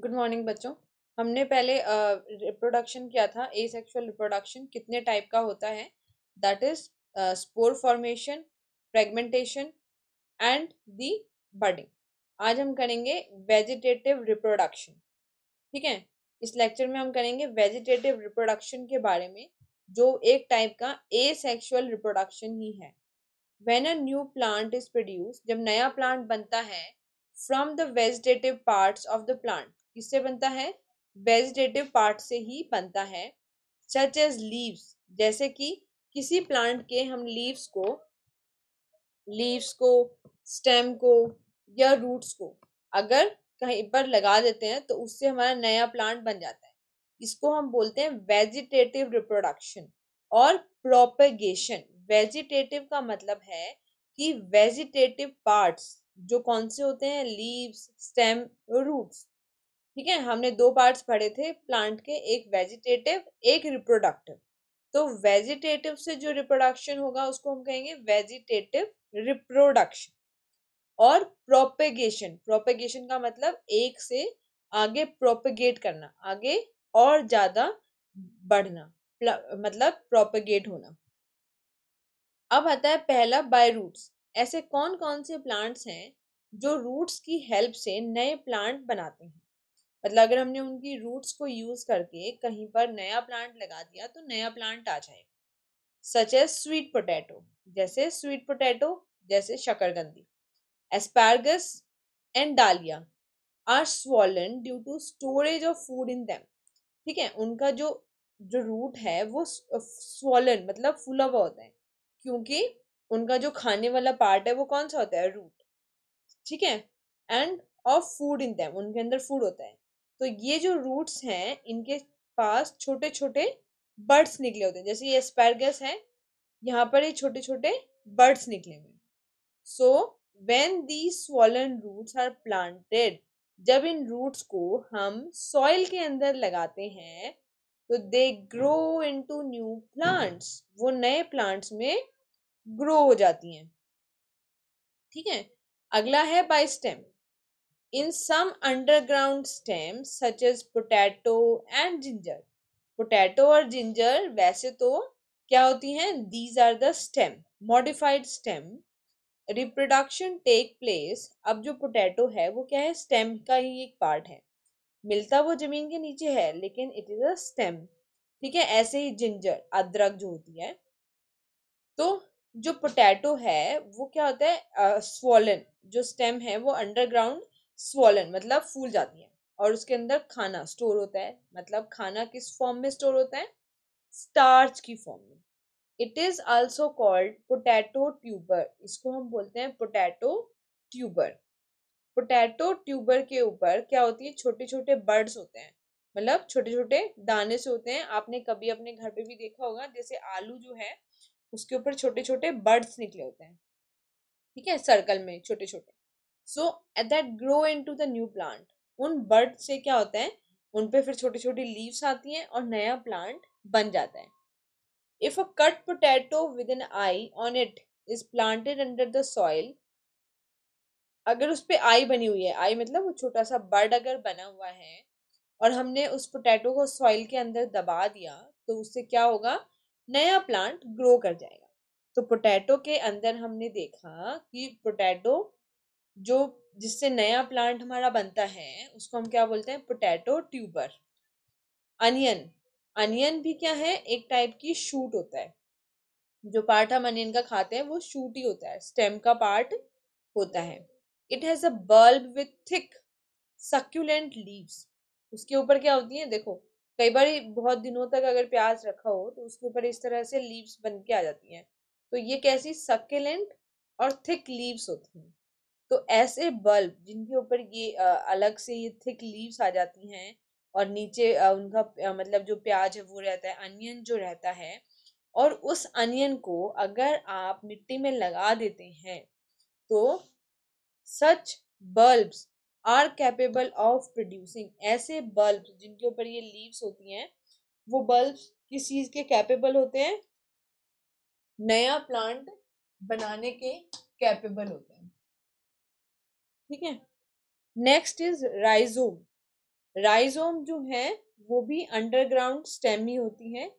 Good morning बच्चों हमने पहले रिप्रोडक्शन किया था ए सेक्शुअल रिप्रोडक्शन कितने टाइप का होता है that is spore formation fragmentation and the budding आज हम करेंगे वेजिटेटिव रिप्रोडक्शन ठीक है इस लेक्चर में हम करेंगे वेजिटेटिव रिप्रोडक्शन के बारे में जो एक टाइप का ए सेक्शुअल रिप्रोडक्शन ही है when a new plant is produce जब नया प्लांट बनता है from the vegetative parts of the plant किससे बनता है वेजिटेटिव पार्ट से ही बनता है सच एज लीव्स जैसे कि किसी प्लांट के हम लीव्स को लीव्स को स्टेम को या रूट्स को अगर कहीं पर लगा देते हैं तो उससे हमारा नया प्लांट बन जाता है इसको हम बोलते हैं वेजिटेटिव रिप्रोडक्शन और प्रोपेगेशन वेजिटेटिव का मतलब है कि वेजिटेटिव पार्ट्स जो कौन से होते हैं लीव्स स्टेम रूट्स ठीक है हमने दो पार्ट्स पढ़े थे प्लांट के एक वेजिटेटिव एक रिप्रोडक्टिव तो वेजिटेटिव से जो रिप्रोडक्शन होगा उसको हम कहेंगे वेजिटेटिव रिप्रोडक्शन और प्रोपेगेशन प्रोपेगेशन का मतलब एक से आगे प्रोपेगेट करना आगे और ज्यादा बढ़ना मतलब प्रोपेगेट होना अब आता है पहला बाय रूट्स ऐसे कौन कौन से प्लांट्स हैं जो रूट्स की हेल्प से नए प्लांट बनाते हैं मतलब अगर हमने उनकी रूट्स को यूज करके कहीं पर नया प्लांट लगा दिया तो नया प्लांट आ जाएगा सच एज स्वीट पोटैटो जैसे स्वीट पोटैटो जैसे शकरगंदी asparagus and dahlia are swollen due to storage of food in them ठीक है उनका जो जो रूट है वो स्वॉलन uh, मतलब फुला हुआ होता है क्योंकि उनका जो खाने वाला पार्ट है वो कौन सा होता है रूट ठीक है and of food in them उनके अंदर फूड होता है तो ये जो रूट्स हैं इनके पास छोटे छोटे बर्ड्स निकले होते हैं जैसे ये स्पैरगस है यहाँ पर ये छोटे छोटे बर्ड्स निकले हुए so when the swollen roots are planted जब इन रूट्स को हम सॉइल के अंदर लगाते हैं तो दे ग्रो इन टू न्यू प्लांट्स वो नए प्लांट्स में ग्रो हो जाती हैं ठीक है अगला है by stem in some underground stems such as potato and ginger potato or ginger वैसे तो क्या होती हैं these are the stem modified stem reproduction take place अब जो potato है वो क्या है stem का ही एक part है मिलता वो जमीन के नीचे है लेकिन it is a stem ठीक है ऐसे ही ginger अदरक जो होती है तो जो पोटैटो है वो क्या होता है स्वॉलन uh, जो स्टेम है वो अंडरग्राउंड स्वलन मतलब फूल जाती है और उसके अंदर खाना स्टोर होता है मतलब खाना किस फॉर्म में स्टोर होता है स्टार्च की फॉर्म में it is also called potato tuber इसको हम बोलते हैं पोटैटो ट्यूबर पोटैटो ट्यूबर के ऊपर क्या होती है छोटे छोटे बर्ड्स होते हैं मतलब छोटे छोटे दाने से होते हैं आपने कभी अपने घर पे भी देखा होगा जैसे आलू जो है उसके ऊपर छोटे छोटे बर्ड्स निकले होते हैं ठीक है सर्कल में छोटे छोटे so at that grow into the new न्यू प्लांट उन बर्ड से क्या होता है उन पर फिर छोटी छोटी लीव्स आती हैं और नया प्लांट बन जाता है if a cut potato with an eye on it is planted under the soil अगर उस पर आई बनी हुई है आई मतलब वो छोटा सा बर्ड अगर बना हुआ है और हमने उस पोटैटो को सॉइल के अंदर दबा दिया तो उससे क्या होगा नया प्लांट ग्रो कर जाएगा तो पोटैटो के अंदर हमने देखा कि पोटैटो जो जिससे नया प्लांट हमारा बनता है उसको हम क्या बोलते हैं पोटैटो ट्यूबर अनियन अनियन भी क्या है एक टाइप की शूट होता है जो पार्ट हम अनियन का खाते हैं वो शूट ही होता है स्टेम का पार्ट होता है it has a bulb with thick succulent leaves उसके ऊपर क्या होती है देखो कई बार बहुत दिनों तक अगर प्याज रखा हो तो उसके ऊपर इस तरह से लीव्स बन के आ जाती हैं तो ये कैसी सक्यूलेंट और थिक लीव्स होती हैं तो ऐसे बल्ब जिनके ऊपर ये अलग से ये थिक लीव्स आ जाती हैं और नीचे उनका मतलब जो प्याज है वो रहता है अनियन जो रहता है और उस अनियन को अगर आप मिट्टी में लगा देते हैं तो such bulbs are capable of producing ऐसे बल्ब जिनके ऊपर ये लीव्स होती हैं वो बल्ब किस चीज़ के कैपेबल होते हैं नया प्लांट बनाने के कैपेबल होते हैं ठीक है नेक्स्ट इज राइजोम राइजोम जो है वो भी अंडरग्राउंड स्टेम ही होती हैं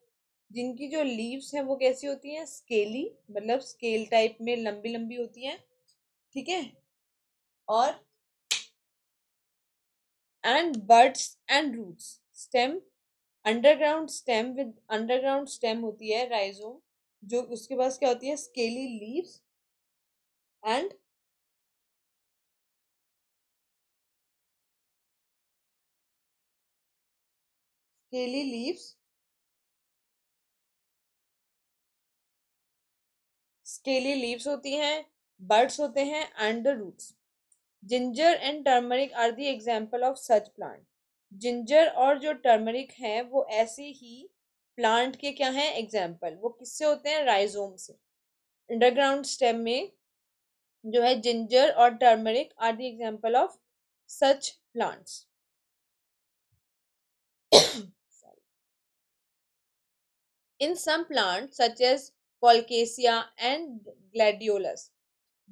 जिनकी जो लीव्स हैं वो कैसी होती हैं स्केली मतलब स्केल टाइप में लंबी लंबी होती हैं ठीक है और and buds and roots stem underground stem with underground stem होती है राइजोम जो उसके पास क्या होती है scaly leaves and daily leaves, scaly leaves होती हैं बर्ड्स होते हैं and the roots ginger and turmeric are the example of such plant ginger और जो टर्मरिक हैं वो ऐसे ही प्लांट के क्या हैं एग्जाम्पल वो किससे होते हैं राइजोम से अंडरग्राउंड स्टेम में जो है जिंजर और turmeric are the example of such plants In some plants, such as Colcasia and Gladiolus,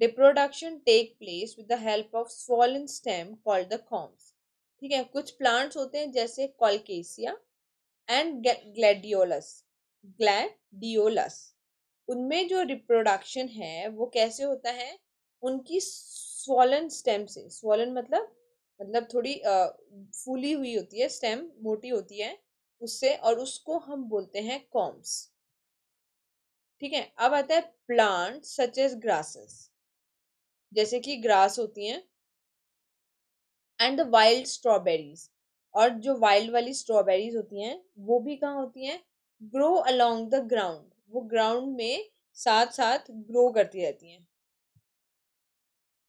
reproduction take place with the help of swollen stem called the combs. ठीक है कुछ plants होते हैं जैसे कॉलकेसिया एंड ग्लैडियोलस ग्लैडियोलस उनमें जो reproduction है वो कैसे होता है उनकी स्वॉलन स्टेम से स्वॉलन मतलब मतलब थोड़ी आ, फूली हुई होती है स्टेम मोटी होती है उससे और उसको हम बोलते हैं कॉम्स ठीक है अब आता है प्लांट सच एज ग्रासेस जैसे कि ग्रास होती हैं एंड द वाइल्ड स्ट्रॉबेरीज और जो वाइल्ड वाली स्ट्रॉबेरीज होती हैं वो भी कहाँ होती हैं ग्रो अलोंग द ग्राउंड वो ग्राउंड में साथ साथ ग्रो करती रहती हैं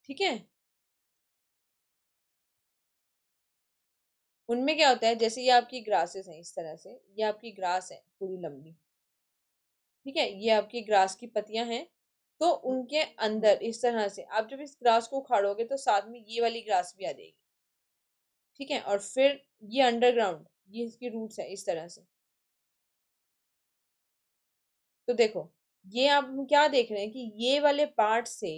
ठीक है उनमें क्या होता है जैसे ये आपकी ग्रासेस हैं इस तरह से ये आपकी ग्रास है पूरी लंबी ठीक है ये आपकी ग्रास की पत्तियां हैं तो उनके अंदर इस तरह से आप जब इस ग्रास को उखाड़ोगे तो साथ में ये वाली ग्रास भी आ जाएगी ठीक है और फिर ये अंडरग्राउंड ये इसकी रूट्स है इस तरह से तो देखो ये आप क्या देख रहे हैं कि ये वाले पार्ट से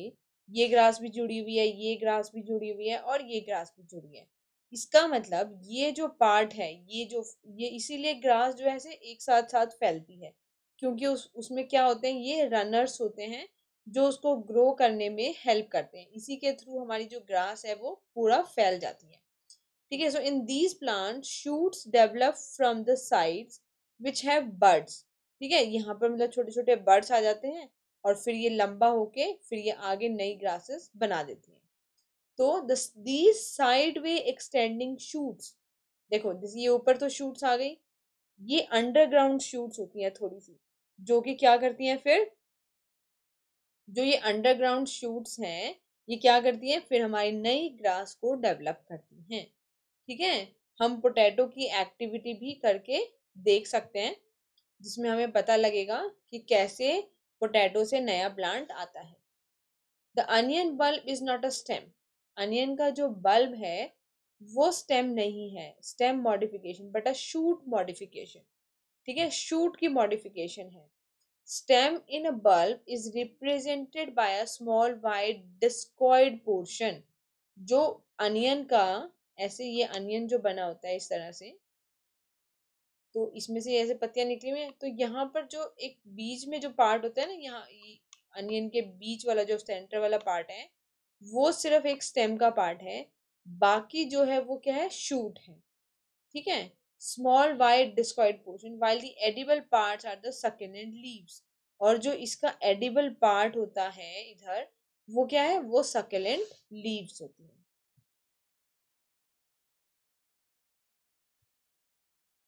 ये ग्रास भी जुड़ी हुई है ये ग्रास भी जुड़ी हुई है और ये ग्रास भी जुड़ी है इसका मतलब ये जो पार्ट है ये जो ये इसीलिए ग्रास जो है से एक साथ साथ फैलती है क्योंकि उस उसमें क्या होते हैं ये रनर्स होते हैं जो उसको ग्रो करने में हेल्प करते हैं इसी के थ्रू हमारी जो ग्रास है वो पूरा फैल जाती है ठीक है so in these plant shoots develop from the sides which have buds ठीक है यहाँ पर मतलब छोटे छोटे बर्ड्स आ जाते हैं और फिर ये लंबा होके फिर ये आगे नई ग्रासेस बना देती हैं तो these side way extending shoots देखो ये ऊपर तो शूट्स आ गई ये अंडरग्राउंड शूट्स होती हैं थोड़ी सी जो कि क्या करती हैं फिर जो ये अंडरग्राउंड शूट्स हैं ये क्या करती हैं फिर हमारी नई ग्रास को डेवलप करती हैं ठीक है हम पोटैटो की एक्टिविटी भी करके देख सकते हैं जिसमें हमें पता लगेगा कि कैसे पोटैटो से नया प्लांट आता है the onion bulb is not a stem onion का जो बल्ब है वो स्टेम नहीं है stem modification but a shoot modification ठीक है शूट की मॉडिफिकेशन है stem in a bulb is represented by a small wide discoid portion जो अनियन का ऐसे ये अनियन जो बना होता है इस तरह से तो इसमें से ऐसे पत्तियां निकली हुई हैं तो यहाँ पर जो एक बीज में जो पार्ट होता है ना यहाँ अनियन के बीच वाला जो सेंटर वाला पार्ट है वो सिर्फ एक स्टेम का पार्ट है बाकी जो है वो क्या है शूट है ठीक है small wide discoid portion while the edible part are the leaves और जो इसका एडिबल पार्ट होता है इधर वो क्या है वो सकेलेंट लीव्स होती है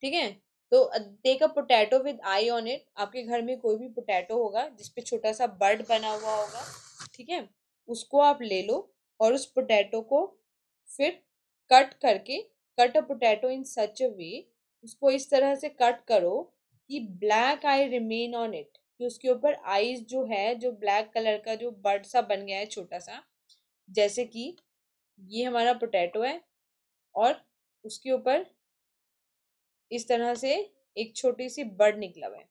ठीक है तो देख a potato with eye on it आपके घर में कोई भी पोटैटो होगा जिसपे छोटा सा बर्ड बना हुआ होगा ठीक है उसको आप ले लो और उस पोटैटो को फिर कट करके कट अ पोटैटो इन सच अ वे उसको इस तरह से कट करो कि black eye remain on it कि उसके ऊपर आईज जो है जो ब्लैक कलर का जो बर्ड सा बन गया है छोटा सा जैसे कि ये हमारा पोटैटो है और उसके ऊपर इस तरह से एक छोटी सी बर्ड निकला हुआ है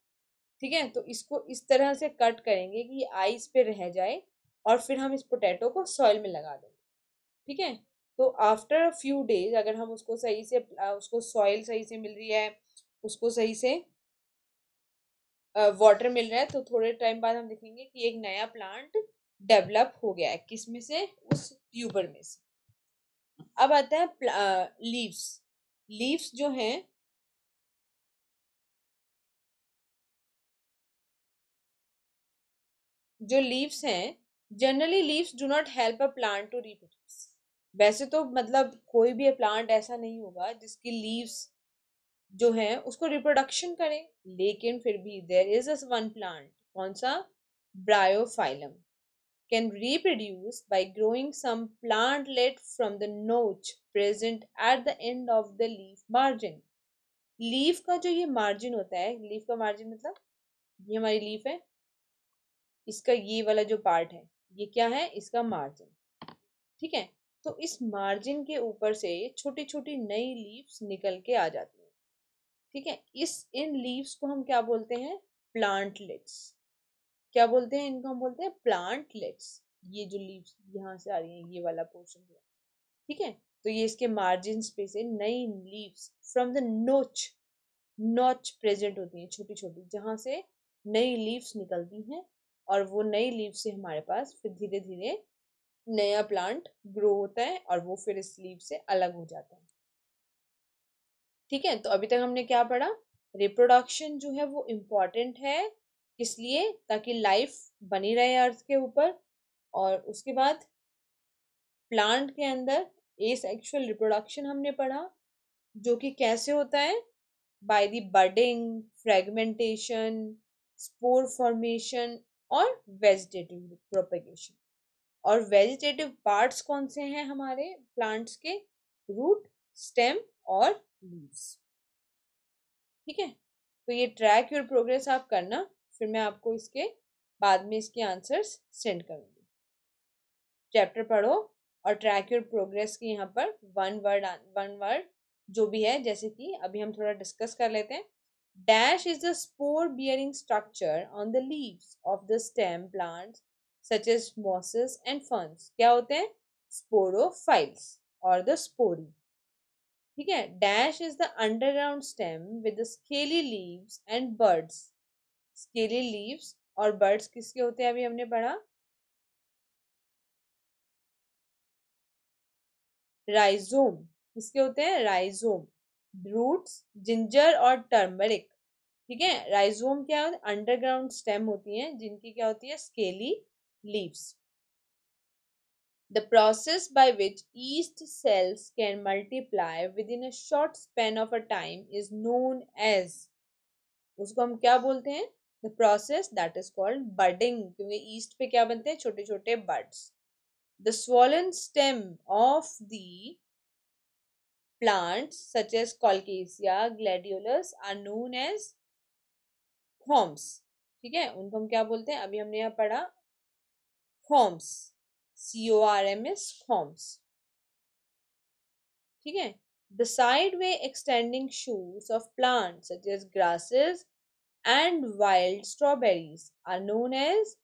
ठीक है तो इसको इस तरह से कट करेंगे कि आईज पे रह जाए और फिर हम इस पोटैटो को सॉइल में लगा देंगे ठीक है तो आफ्टर अ फ्यू डेज अगर हम उसको सही से उसको सॉइल सही से मिल रही है उसको सही से वाटर मिल रहा है तो थोड़े टाइम बाद हम देखेंगे कि एक नया प्लांट डेवलप हो गया है किस में से उस ट्यूबर में से अब आता है लीव्स लीव्स जो हैं जो लीव्स हैं generally leaves do not help a plant to reproduce वैसे तो मतलब कोई भी प्लांट ऐसा नहीं होगा जिसकी लीव्स जो है उसको रिप्रोडक्शन करें लेकिन फिर भी there is as one plant कौन सा bryophyllum can reproduce by growing some plantlet from the notch present at the end of the leaf margin leaf का जो ये मार्जिन होता है लीफ का मार्जिन मतलब ये हमारी लीफ है इसका ये वाला जो पार्ट है ये क्या है इसका मार्जिन ठीक है तो इस मार्जिन के ऊपर से छोटी छोटी नई लीव्स निकल के आ जाती हैं ठीक है इस इन लीव्स को हम क्या बोलते हैं प्लांटलेट्स क्या बोलते हैं इनको हम बोलते हैं प्लांटलेट्स ये जो लीव्स यहाँ से आ रही हैं ये वाला पोर्शन है ठीक है तो ये इसके मार्जिन पे से नई लीव्स फ्रॉम द नोच नोच प्रेजेंट होती है छोटी छोटी जहाँ से नई लीव्स निकलती हैं और वो नई लीव से हमारे पास फिर धीरे धीरे नया प्लांट ग्रो होता है और वो फिर इस लीव से अलग हो जाता है ठीक है तो अभी तक हमने क्या पढ़ा रिप्रोडक्शन जो है वो इम्पॉर्टेंट है किस लिए ताकि लाइफ बनी रहे अर्थ के ऊपर और उसके बाद प्लांट के अंदर ए सेक्शुअल रिप्रोडक्शन हमने पढ़ा जो कि कैसे होता है by the budding fragmentation spore formation और वेजिटेटिव प्रोपेगेशन और वेजिटेटिव पार्ट्स कौन से हैं हमारे प्लांट्स के रूट स्टेम और लीव्स ठीक है तो ये ट्रैक योर प्रोग्रेस आप करना फिर मैं आपको इसके बाद में इसके आंसर्स सेंड करूंगी चैप्टर पढ़ो और ट्रैक योर प्रोग्रेस की यहाँ पर वन वर्ड वन वर्ड जो भी है जैसे कि अभी हम थोड़ा डिस्कस कर लेते हैं Dash is the spore bearing structure on the leaves of the stem plants such as mosses and ferns. क्या होते हैं Sporophytes or the spori. ठीक है dash is the underground stem with scaly leaves and buds scaly leaves और buds किसके होते हैं अभी हमने पढ़ा राइजोम किसके होते हैं राइजोम रूट्स जिंजर और टर्मरिक ठीक है राइजोम क्या है अंडरग्राउंड स्टेम होती हैं जिनकी क्या होती है scaly leaves process by which yeast cells can multiply within a short span of a time is known as उसको हम क्या बोलते हैं the process that is called budding क्योंकि ईस्ट पे क्या बनते हैं छोटे छोटे buds the swollen stem of the plants such as colcasia, gladiolus are known as homes. ठीक है उनको हम क्या बोलते हैं अभी हमने यहाँ पढ़ा corms C O R M S corms ठीक है the sideway extending shoots of plants such as grasses and wild strawberries are known as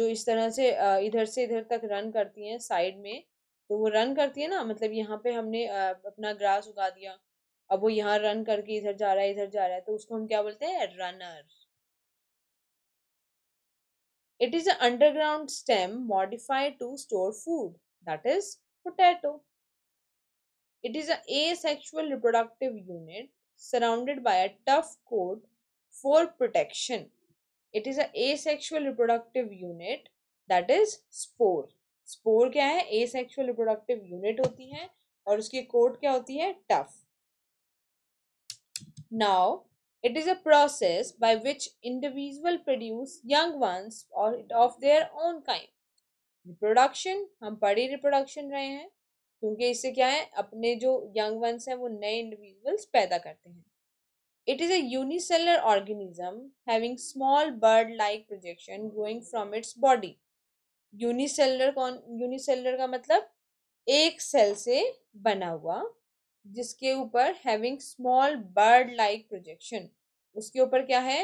जो इस तरह से इधर से इधर तक रन करती हैं साइड में तो वो रन करती है ना मतलब यहाँ पे हमने अपना ग्रास उगा दिया अब वो यहाँ रन करके इधर जा रहा है इधर जा रहा है तो उसको हम क्या बोलते हैं runner it is underground stem modified to store food that is potato it is asexual reproductive unit surrounded by a tough coat for protection it is asexual reproductive unit that is spore spore क्या है ए asexual reproductive unit होती है और उसकी coat क्या होती है tough now it is a process by which individual produce young ones और of their own kind reproduction हम बड़ी रिप्रोडक्शन रहे हैं क्योंकि इससे क्या है अपने जो यंग वंस हैं वो नए इंडिविजुअल्स पैदा करते हैं it is a unicellular organism having small bud like projection growing from its body unicellular कौन यूनिसेलर का मतलब एक सेल से बना हुआ जिसके ऊपर having small bud like projection उसके ऊपर क्या है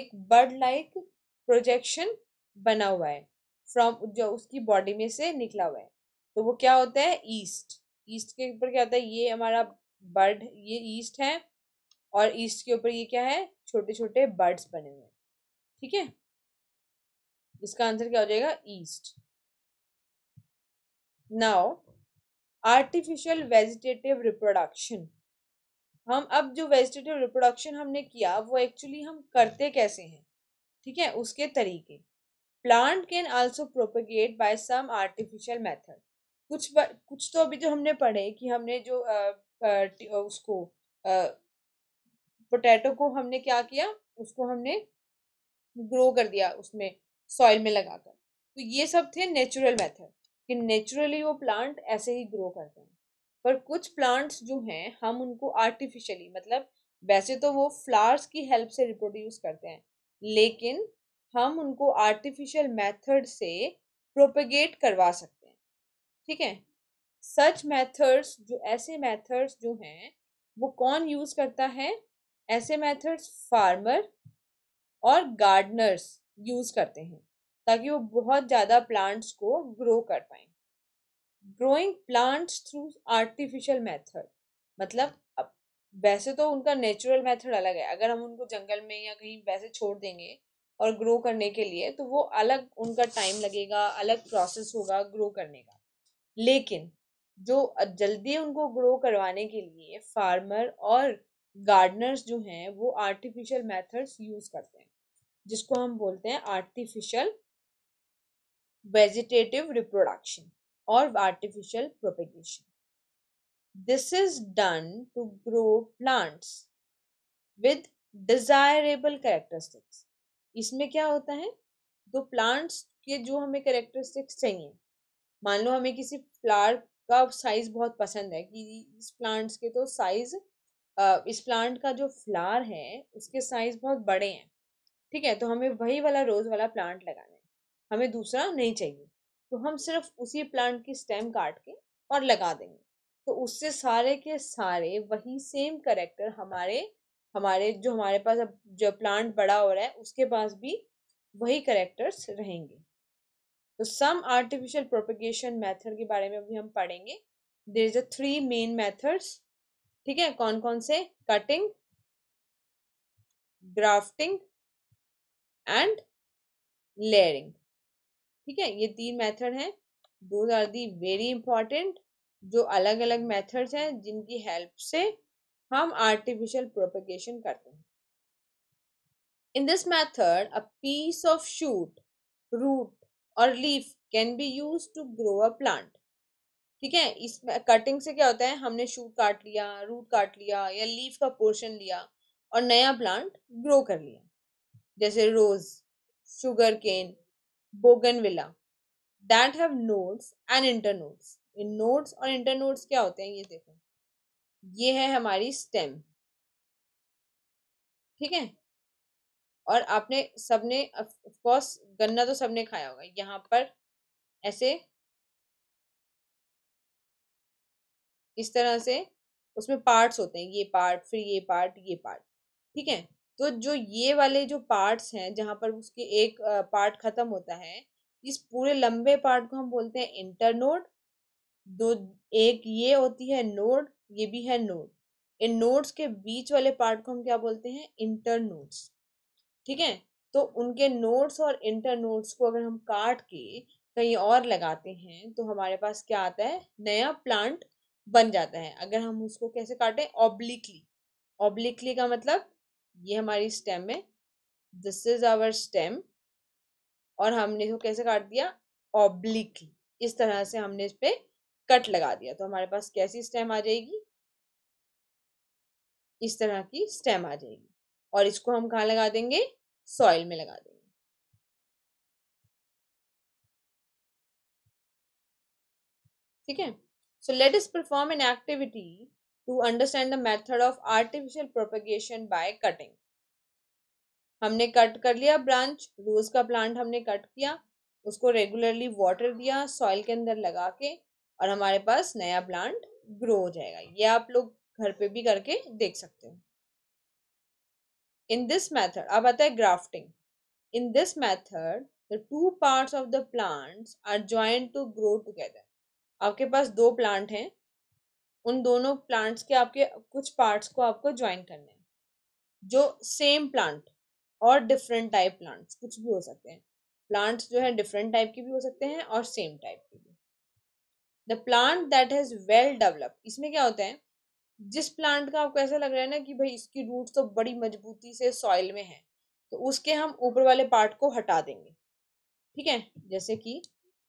एक बर्ड लाइक प्रोजेक्शन बना हुआ है फ्रॉम जो उसकी बॉडी में से निकला हुआ है तो वो क्या होता है ईस्ट ईस्ट के ऊपर क्या होता है ये हमारा बर्ड ये ईस्ट है और ईस्ट के ऊपर ये क्या है छोटे छोटे बर्ड्स बने हुए हैं ठीक है इसका आंसर क्या हो जाएगा yeast now artificial vegetative reproduction हम अब जो वेजिटेटिव रिप्रोडक्शन हमने किया वो एक्चुअली हम करते कैसे हैं ठीक है उसके तरीके plant can also propagate by some artificial method कुछ कुछ तो अभी जो हमने पढ़े कि हमने जो आ, आ, उसको पोटैटो को हमने क्या किया उसको हमने ग्रो कर दिया उसमें सॉइल में लगाकर तो ये सब थे नेचुरल मेथड कि नेचुरली वो प्लांट ऐसे ही ग्रो करते हैं पर कुछ प्लांट्स जो हैं हम उनको आर्टिफिशियली मतलब वैसे तो वो फ्लावर्स की हेल्प से रिप्रोड्यूस करते हैं लेकिन हम उनको आर्टिफिशियल मेथड से प्रोपेगेट करवा सकते हैं ठीक है सच मेथड्स जो ऐसे मेथड्स जो हैं वो कौन यूज़ करता है ऐसे मेथड्स फार्मर और गार्डनर्स यूज़ करते हैं ताकि वो बहुत ज़्यादा प्लांट्स को ग्रो कर पाए growing plants through artificial method मतलब अब वैसे तो उनका नेचुरल मेथड अलग है अगर हम उनको जंगल में या कहीं वैसे छोड़ देंगे और ग्रो करने के लिए तो वो अलग उनका टाइम लगेगा अलग प्रोसेस होगा ग्रो करने का लेकिन जो जल्दी उनको ग्रो करवाने के लिए फार्मर और गार्डनर्स जो हैं वो आर्टिफिशियल मेथड्स यूज़ करते हैं जिसको हम बोलते हैं आर्टिफिशियल वेजिटेटिव रिप्रोडक्शन और artificial propagation this is done to grow plants with desirable characteristics इसमें क्या होता है दो प्लांट्स के जो हमें कैरेक्टरिस्टिक्स चाहिए मान लो हमें किसी फ्लावर का साइज बहुत पसंद है कि इस प्लांट्स के तो साइज इस प्लांट का जो फ्लावर है उसके साइज बहुत बड़े हैं ठीक है तो हमें वही वाला रोज वाला प्लांट लगाना है हमें दूसरा नहीं चाहिए तो हम सिर्फ उसी प्लांट की स्टेम काट के और लगा देंगे तो उससे सारे के सारे वही सेम करेक्टर हमारे हमारे जो हमारे पास अब जो प्लांट बड़ा हो रहा है उसके पास भी वही करेक्टर्स रहेंगे तो सम आर्टिफिशियल प्रोपिगेशन मेथड के बारे में अभी हम पढ़ेंगे there is a three main methods ठीक है कौन कौन से कटिंग ग्राफ्टिंग एंड लेयरिंग ठीक है ये तीन मेथड हैं दो आर दी वेरी इंपॉर्टेंट जो अलग अलग मेथड्स हैं जिनकी हेल्प से हम आर्टिफिशियल प्रोपेगेशन करते हैं in this method a piece of shoot root और leaf can be use to grow a plant ठीक है इस कटिंग से क्या होता है हमने शूट काट लिया रूट काट लिया या लीफ का पोर्शन लिया और नया प्लांट ग्रो कर लिया जैसे रोज शुगर केन विला that have nodes and internodes इन नोड्स और इंटरनोड्स क्या होते हैं ये देखो ये है हमारी स्टेम ठीक है और आपने सबने ऑफकोर्स गन्ना तो सबने खाया होगा यहाँ पर ऐसे इस तरह से उसमें पार्ट्स होते हैं ये पार्ट फिर ये पार्ट ये पार्ट ठीक है तो जो ये वाले जो पार्ट्स हैं जहाँ पर उसके एक पार्ट ख़त्म होता है इस पूरे लंबे पार्ट को हम बोलते हैं इंटर नोड दो एक ये होती है नोड ये भी है नोड इन नोड्स के बीच वाले पार्ट को हम क्या बोलते हैं इंटर नोड्स ठीक है तो उनके नोड्स और इंटर नोड्स को अगर हम काट के कहीं और लगाते हैं तो हमारे पास क्या आता है नया प्लांट बन जाता है अगर हम उसको कैसे काटें ऑब्लिकली ऑब्लिकली का मतलब ये हमारी स्टेम है दिस इज आवर स्टेम और हमने इसको कैसे काट दिया ऑब्लिकली इस तरह से हमने इस पर कट लगा दिया तो हमारे पास कैसी स्टेम आ जाएगी इस तरह की स्टेम आ जाएगी और इसको हम कहाँ लगा देंगे सॉइल में लगा देंगे ठीक है so let us perform an activity to understand the method of artificial propagation by cutting हमने कट कर लिया ब्रांच रोज का प्लांट हमने कट किया उसको रेगुलरली वाटर दिया सॉइल के अंदर लगा के और हमारे पास नया प्लांट ग्रो हो जाएगा ये आप लोग घर पे भी करके देख सकते हो इन दिस मेथड अब आता है grafting in this method the two parts of the plants are joint to grow together आपके पास दो प्लांट हैं उन दोनों प्लांट्स के आपके कुछ पार्ट्स को आपको ज्वाइन करने हैं जो सेम प्लांट और डिफरेंट टाइप प्लांट्स कुछ भी हो सकते हैं प्लांट्स जो है डिफरेंट टाइप के भी हो सकते हैं और सेम टाइप के भी the plant that has well developed इसमें क्या होता है जिस प्लांट का आपको ऐसा लग रहा है ना कि भाई इसकी रूट्स तो बड़ी मजबूती से सॉइल में है तो उसके हम ऊपर वाले पार्ट को हटा देंगे ठीक है जैसे कि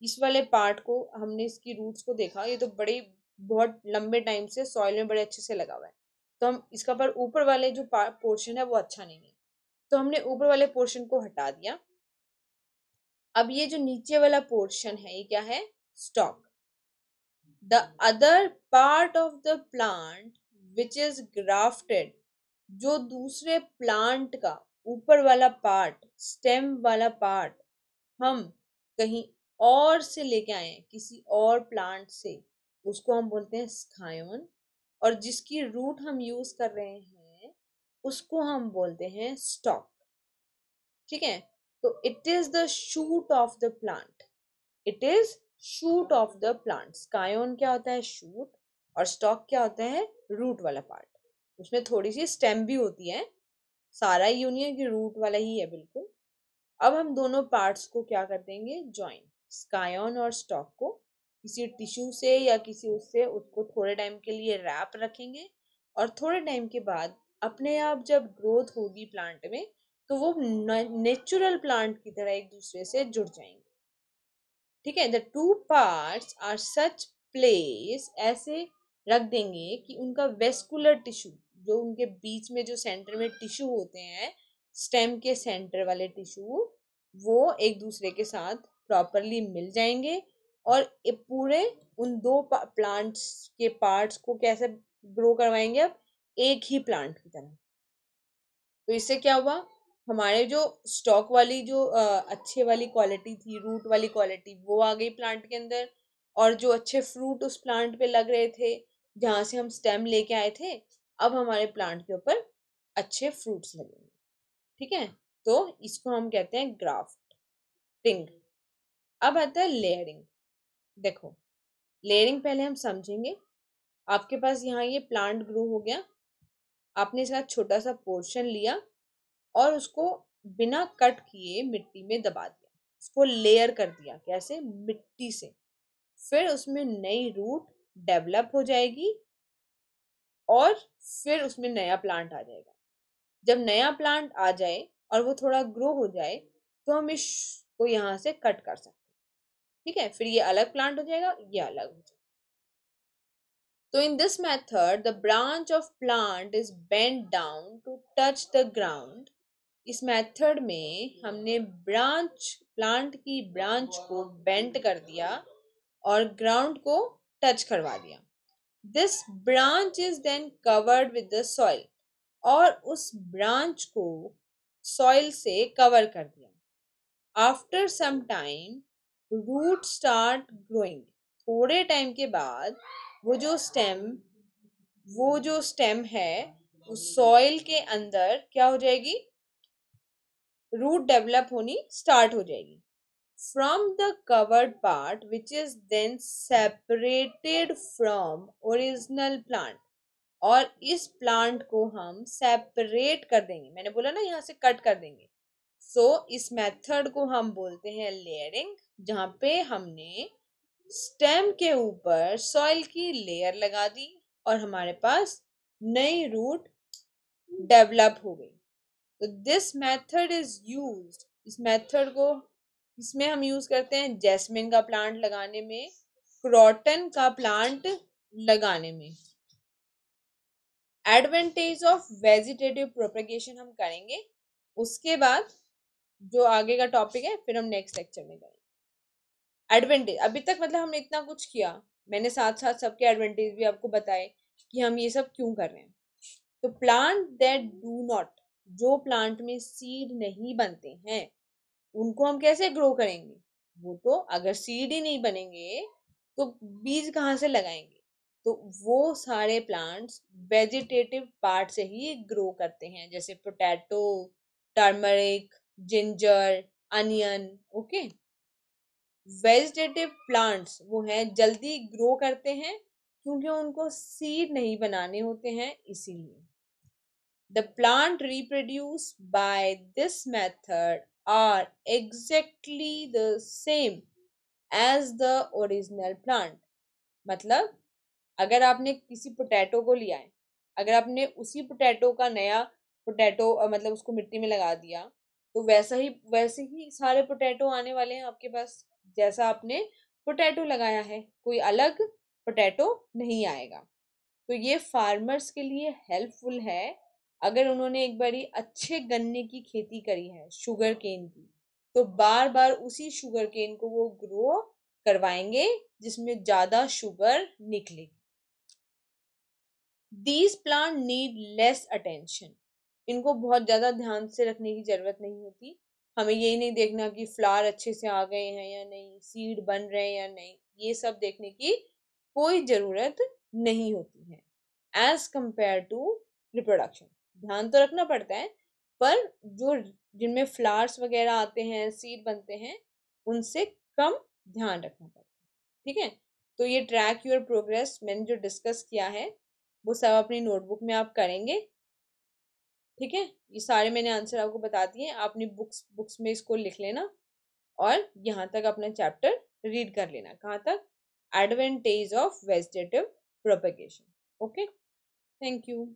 इस वाले पार्ट को हमने इसकी रूट्स को देखा ये तो बड़ी बहुत लंबे टाइम से सॉइल में बड़े अच्छे से लगा हुआ है तो हम इसका पर ऊपर वाले जो पोर्शन है वो अच्छा नहीं है तो हमने ऊपर वाले पोर्शन को हटा दिया अब ये जो नीचे वाला पोर्शन है ये क्या है stock the other part of the plant which is grafted जो दूसरे प्लांट का ऊपर वाला पार्ट स्टेम वाला पार्ट हम कहीं और से लेके आए हैं किसी और प्लांट से उसको हम बोलते हैं स्कायोन और जिसकी रूट हम यूज कर रहे हैं उसको हम बोलते हैं स्टॉक ठीक है तो it is the shoot of the plant it is shoot of the plant scion क्या होता है शूट और स्टॉक क्या होता है रूट वाला पार्ट उसमें थोड़ी सी स्टेम भी होती है सारा यूनियन की रूट वाला ही है बिल्कुल अब हम दोनों पार्ट्स को क्या कर देंगे ज्वाइन स्कायोन और स्टॉक को किसी टिश्यू से या किसी उससे उसको थोड़े टाइम के लिए रैप रखेंगे और थोड़े टाइम के बाद अपने आप जब ग्रोथ होगी प्लांट में तो वो नेचुरल प्लांट की तरह एक दूसरे से जुड़ जाएंगे ठीक है the two parts are such place ऐसे रख देंगे कि उनका वेस्कुलर टिश्यू जो उनके बीच में जो सेंटर में टिश्यू होते हैं स्टेम के सेंटर वाले टिश्यू वो एक दूसरे के साथ प्रॉपरली मिल जाएंगे और पूरे उन दो प्लांट्स के पार्ट्स को कैसे ग्रो करवाएंगे आप एक ही प्लांट की तरह तो इससे क्या हुआ हमारे जो स्टॉक वाली जो अच्छे वाली क्वालिटी थी रूट वाली क्वालिटी वो आ गई प्लांट के अंदर और जो अच्छे फ्रूट उस प्लांट पे लग रहे थे जहाँ से हम स्टेम लेके आए थे अब हमारे प्लांट के ऊपर अच्छे फ्रूट्स लगेंगे ठीक है तो इसको हम कहते हैं ग्राफ्टिंग अब आता है लेयरिंग देखो लेयरिंग पहले हम समझेंगे आपके पास यहाँ ये प्लांट ग्रो हो गया आपने इसका छोटा सा पोर्शन लिया और उसको बिना कट किए मिट्टी में दबा दिया उसको लेयर कर दिया कैसे मिट्टी से फिर उसमें नई रूट डेवलप हो जाएगी और फिर उसमें नया प्लांट आ जाएगा जब नया प्लांट आ जाए और वो थोड़ा ग्रो हो जाए तो हम इसको यहाँ से कट कर सकते ठीक है फिर ये अलग प्लांट हो जाएगा ये अलग हो जाएगा तो in this method the branch of plant is bend down to touch the ground इस मेथड में हमने ब्रांच प्लांट की ब्रांच को बेंड कर दिया और ग्राउंड को टच करवा दिया this branch is then covered with the soil और उस ब्रांच को सॉइल से कवर कर दिया after some time root start growing थोड़े टाइम के बाद वो जो स्टेम वो जो स्टेम है उस सॉइल के अंदर क्या हो जाएगी रूट डेवलप होनी स्टार्ट हो जाएगी from the covered part which is then separated from original plant और इस प्लांट को हम सेपरेट कर देंगे मैंने बोला ना यहाँ से कट कर देंगे सो so, इस मेथड को हम बोलते हैं लेयरिंग जहाँ पे हमने स्टेम के ऊपर सॉइल की लेयर लगा दी और हमारे पास नई रूट डेवलप हो गई तो दिस मेथड इज यूज इस मेथड को इसमें हम यूज़ करते हैं जैस्मिन का प्लांट लगाने में क्रॉटन का प्लांट लगाने में एडवांटेज ऑफ वेजिटेटिव प्रोपेगेशन हम करेंगे उसके बाद जो आगे का टॉपिक है फिर हम नेक्स्ट लेक्चर में जाएंगे एडवांटेज अभी तक मतलब हमने इतना कुछ किया मैंने साथ साथ सबके एडवांटेज भी आपको बताए कि हम ये सब क्यों कर रहे हैं तो प्लांट दैट डू नॉट जो प्लांट में सीड नहीं बनते हैं उनको हम कैसे ग्रो करेंगे वो तो अगर सीड ही नहीं बनेंगे तो बीज कहाँ से लगाएंगे तो वो सारे प्लांट्स वेजिटेटिव पार्ट से ही ग्रो करते हैं जैसे potato turmeric ginger onion okay vegetative plants वो हैं जल्दी ग्रो करते हैं क्योंकि उनको सीड नहीं बनाने होते हैं इसीलिए the plant reproduce by this method are exactly the same as the original plant मतलब अगर आपने किसी पोटैटो को लिया है अगर आपने उसी पोटैटो का नया पोटैटो मतलब उसको मिट्टी में लगा दिया तो वैसा ही वैसे ही सारे पोटैटो आने वाले हैं आपके पास जैसा आपने पोटैटो लगाया है कोई अलग पोटैटो नहीं आएगा तो ये फार्मर्स के लिए हेल्पफुल है अगर उन्होंने एक बारी अच्छे गन्ने की खेती करी है शुगर केन की तो बार बार उसी शुगर केन को वो ग्रो करवाएंगे जिसमें ज़्यादा शुगर निकले these plant need less attention इनको बहुत ज़्यादा ध्यान से रखने की ज़रूरत नहीं होती हमें यही नहीं देखना कि फ्लावर अच्छे से आ गए हैं या नहीं सीड बन रहे हैं या नहीं ये सब देखने की कोई ज़रूरत नहीं होती है एज कम्पेयर टू रिप्रोडक्शन ध्यान तो रखना पड़ता है पर जो जिनमें फ्लावर्स वगैरह आते हैं सीड बनते हैं उनसे कम ध्यान रखना पड़ता है ठीक है तो ये ट्रैक योर प्रोग्रेस मैंने जो डिस्कस किया है वो सब अपनी नोटबुक में आप करेंगे ठीक है ये सारे मैंने आंसर आपको बता दिए आपने बुक्स बुक्स में इसको लिख लेना और यहाँ तक अपना चैप्टर रीड कर लेना कहाँ तक advantage of vegetative propagation okay thank you